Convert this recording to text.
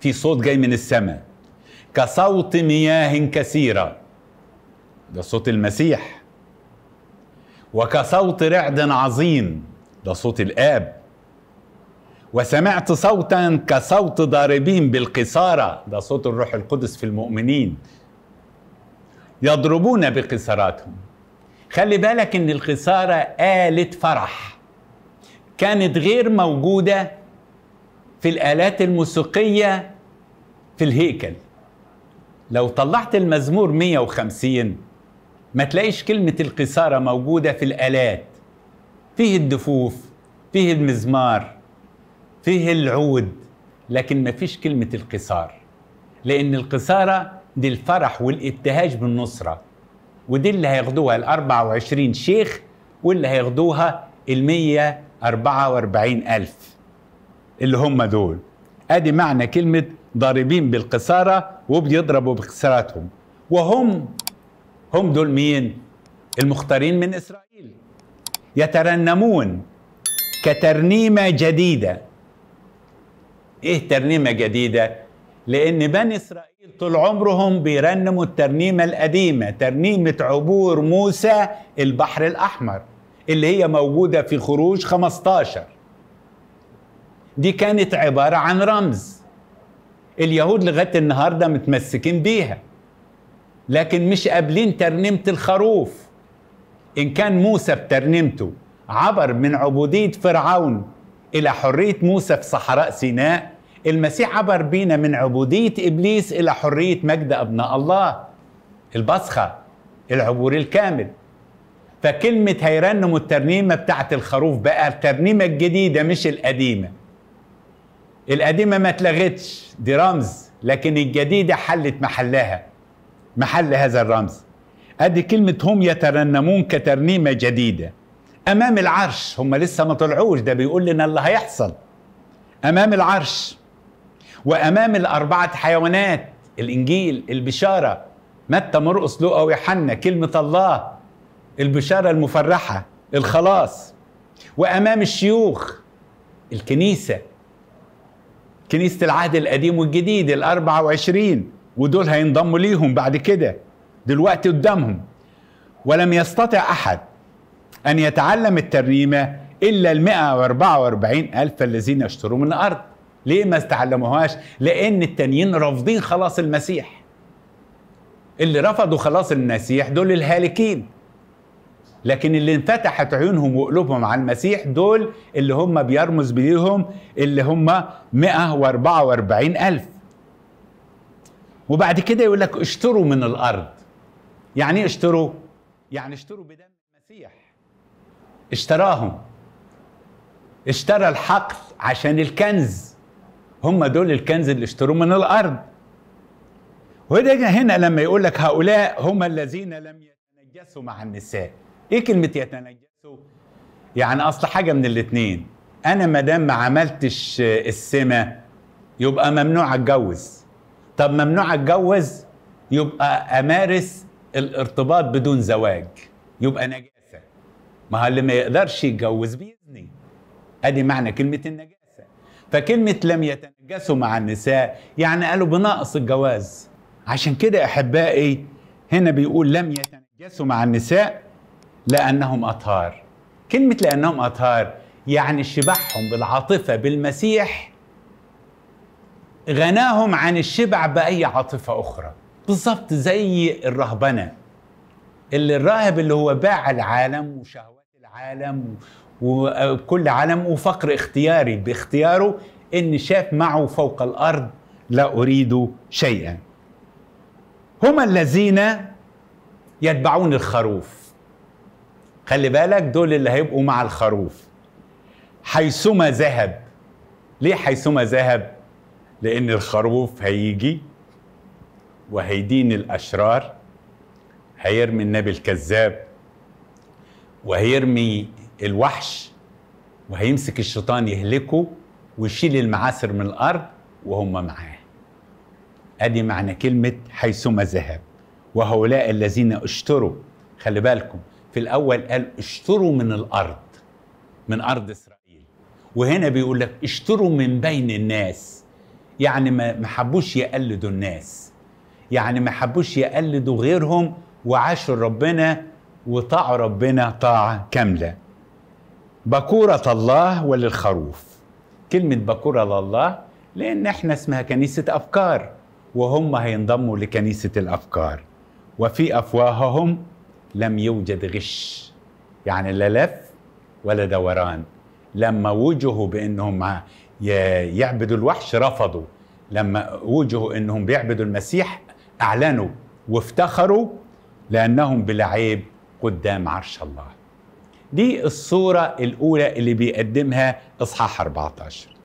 في صوت جاي من السماء كصوت مياه كثيرة ده صوت المسيح وكصوت رعد عظيم ده صوت الآب وسمعت صوتا كصوت ضاربين بالقصارة ده صوت الروح القدس في المؤمنين يضربون بقصاراتهم خلي بالك ان القصارة آلة فرح كانت غير موجودة في الآلات الموسيقية في الهيكل لو طلعت المزمور 150 ما تلاقيش كلمة القصارة موجودة في الآلات فيه الدفوف فيه المزمار فيه العود لكن ما فيش كلمة القصار لأن القصارة دي الفرح والابتهاج بالنصرة ودي اللي هياخدوها ال 24 شيخ واللي هياخدوها ال 144 ألف اللي هم دول ادي معنى كلمة ضاربين بالقصاره وبيضربوا بقصاراتهم وهم هم دول مين؟ المختارين من اسرائيل يترنمون كترنيمه جديده ايه ترنيمه جديده؟ لان بني اسرائيل طول عمرهم بيرنموا الترنيمه القديمه ترنيمه عبور موسى البحر الاحمر اللي هي موجوده في خروج 15 دي كانت عباره عن رمز اليهود لغايه النهارده متمسكين بيها لكن مش قابلين ترنيمه الخروف ان كان موسى بترنيمته عبر من عبوديه فرعون الى حريه موسى في صحراء سيناء المسيح عبر بينا من عبوديه ابليس الى حريه مجد ابناء الله البصخه العبور الكامل فكلمة هيرنموا الترنيمة بتاعت الخروف بقى الترنيمة الجديدة مش القديمة القديمة ما اتلغتش دي رمز لكن الجديدة حلت محلها محل هذا الرمز ادي كلمة هم يترنمون كترنيمة جديدة امام العرش هم لسه ما طلعوش ده بيقول لنا اللي هيحصل امام العرش وامام الاربعة حيوانات الانجيل البشارة متى مرقص لوقا ويوحنا كلمة الله البشارة المفرحة الخلاص وامام الشيوخ الكنيسة كنيسة العهد القديم والجديد ال 24 ودول هينضموا ليهم بعد كده دلوقتي قدامهم ولم يستطع أحد أن يتعلم الترنيمة إلا ال 144 ألف الذين اشتروا من الأرض ليه ما استعلموهاش لأن التانيين رافضين خلاص المسيح اللي رفضوا خلاص المسيح دول الهالكين لكن اللي انفتحت عيونهم وقلوبهم على المسيح دول اللي هم بيرمز بيهم اللي هم 144 ألف وبعد كده يقول لك اشتروا من الأرض يعني ايه اشتروا؟ يعني اشتروا بدم المسيح اشتراهم اشترى الحقل عشان الكنز هم دول الكنز اللي اشتروا من الأرض وهنا هنا لما يقول لك هؤلاء هم الذين لم يتنجسوا مع النساء ايه كلمه يتنجسوا يعني اصل حاجه من الاتنين انا ما دام ما عملتش آه، السمه يبقى ممنوع اتجوز طب ممنوع اتجوز يبقى امارس الارتباط بدون زواج يبقى نجاسه ما هو اللي ما يقدرش يتجوز بيزني ادي معنى كلمه النجاسه فكلمه لم يتنجسوا مع النساء يعني قالوا بنقص الجواز عشان كده احبائي هنا بيقول لم يتنجسوا مع النساء لأنهم أطهار كلمة لأنهم أطهار يعني شبعهم بالعاطفة بالمسيح غناهم عن الشبع بأي عاطفة أخرى بالظبط زي الرهبنة اللي الراهب اللي هو باع العالم وشهوات العالم وكل عالم وفقر اختياري باختياره ان شاف معه فوق الارض لا اريد شيئا هما الذين يتبعون الخروف خلي بالك دول اللي هيبقوا مع الخروف حيثما ذهب ليه حيثما ذهب لان الخروف هيجي وهيدين الاشرار هيرمي النبي الكذاب وهيرمي الوحش وهيمسك الشيطان يهلكه ويشيل المعاصر من الارض وهم معاه ادي معنى كلمه حيثما ذهب وهؤلاء الذين اشتروا خلي بالكم في الأول قال اشتروا من الأرض من أرض إسرائيل وهنا بيقول لك اشتروا من بين الناس يعني ما حبوش يقلدوا الناس يعني ما حبوش يقلدوا غيرهم وعاشوا ربنا وطاعوا ربنا طاعة كاملة بكورة الله وللخروف كلمة بكورة لله لأن احنا اسمها كنيسة أفكار وهم هينضموا لكنيسة الأفكار وفي أفواههم لم يوجد غش يعني لا لف ولا دوران لما وجهوا بانهم يعبدوا الوحش رفضوا لما وجهوا انهم بيعبدوا المسيح اعلنوا وافتخروا لانهم بلا عيب قدام عرش الله دي الصورة الأولى اللي بيقدمها إصحاح 14